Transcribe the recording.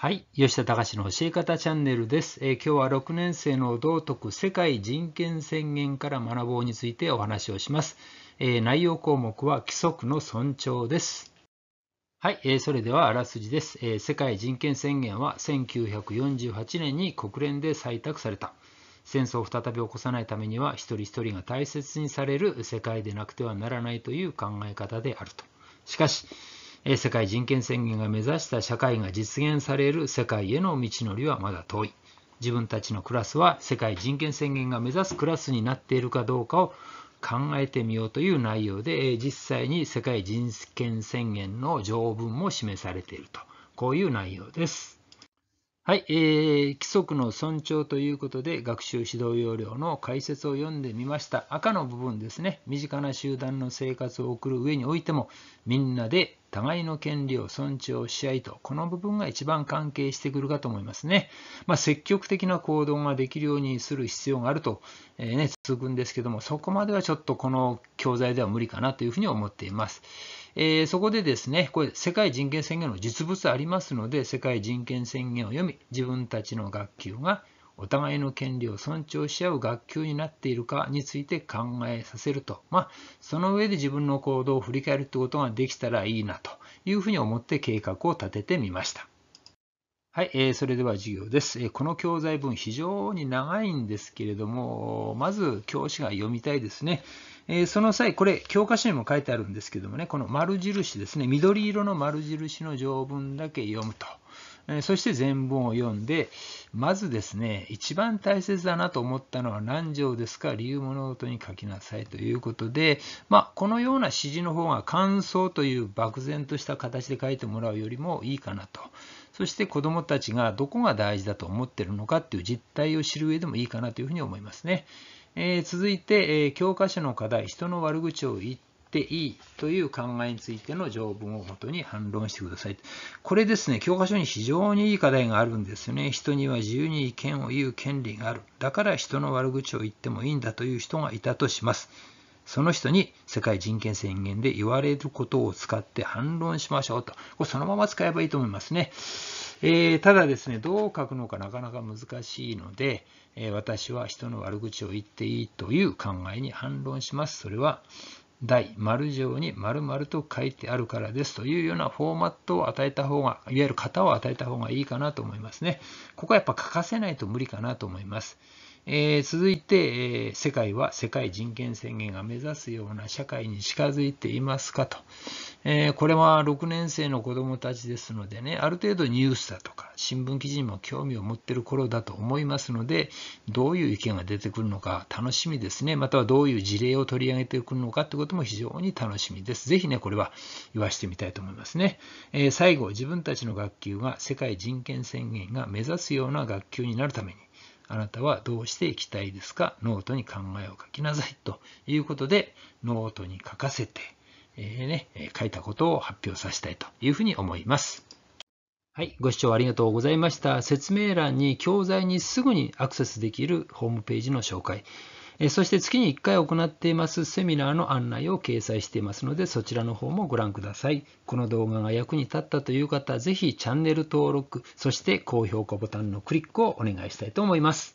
はい、吉田隆の教え方チャンネルです、えー、今日は6年生の道徳世界人権宣言から学ぼうについてお話をします。えー、内容項目は規則の尊重です。はい、えー、それではあらすじです、え世界人権宣言は1948年に国連で採択された。戦争を再び起こさないためには一人一人が大切にされる世界でなくてはならないという考え方であると。しかし、世界人権宣言が目指した社会が実現される世界への道のりはまだ遠い。自分たちのクラスは世界人権宣言が目指すクラスになっているかどうかを考えてみようという内容で、実際に世界人権宣言の条文も示されていると、こういう内容です。はい、えー、規則の尊重ということで学習指導要領の解説を読んでみました赤の部分ですね身近な集団の生活を送る上においてもみんなで互いの権利を尊重し合いとこの部分が一番関係してくるかと思いますね、まあ、積極的な行動ができるようにする必要があると、えー、ね、続くんですけどもそこまではちょっとこの教材では無理かなというふうに思っていますえー、そこでですね、これ世界人権宣言の実物ありますので、世界人権宣言を読み、自分たちの学級がお互いの権利を尊重し合う学級になっているかについて考えさせると、まあ、その上で自分の行動を振り返るってことができたらいいなというふうに思って計画を立ててみました。はい、えー、それでは授業です、えー、この教材文、非常に長いんですけれども、まず教師が読みたいですね。えー、その際、これ、教科書にも書いてあるんですけどもね、この丸印ですね、緑色の丸印の条文だけ読むと。えそして全文を読んで、まずですね、一番大切だなと思ったのは何条ですか、理由物事に書きなさいということで、まあ、このような指示の方が感想という漠然とした形で書いてもらうよりもいいかなと。そして子どもたちがどこが大事だと思っているのかという実態を知る上でもいいかなというふうに思いますね。えー、続いて、えー、教科書の課題、人の悪口を言っていいという考えについての条文をもとに反論してください。これですね、教科書に非常にいい課題があるんですよね。人には自由に意見を言う権利がある。だから人の悪口を言ってもいいんだという人がいたとします。その人に世界人権宣言で言われることを使って反論しましょうと。これそのまま使えばいいと思いますね。えー、ただですね、どう書くのかなかなか難しいので、えー、私は人の悪口を言っていいという考えに反論します。それは、第丸条に丸々と書いてあるからですというようなフォーマットを与えた方が、いわゆる型を与えた方がいいかなと思いますね。ここはやっぱ欠かせないと無理かなと思います。えー、続いて、えー、世界は世界人権宣言が目指すような社会に近づいていますかと。えー、これは6年生の子どもたちですのでね、ある程度ニュースだとか新聞記事にも興味を持っている頃だと思いますので、どういう意見が出てくるのか楽しみですね、またはどういう事例を取り上げてくるのかということも非常に楽しみです。ぜひね、これは言わしてみたいと思いますね。えー、最後、自分たちの学級が世界人権宣言が目指すような学級になるために、あなたはどうしていきたいですかノートに考えを書きなさいということで、ノートに書かせて、ね、書いたことを発表させたいというふうに思います。はい、ご視聴ありがとうございました。説明欄に教材にすぐにアクセスできるホームページの紹介、そして月に1回行っていますセミナーの案内を掲載していますので、そちらの方もご覧ください。この動画が役に立ったという方、ぜひチャンネル登録、そして高評価ボタンのクリックをお願いしたいと思います。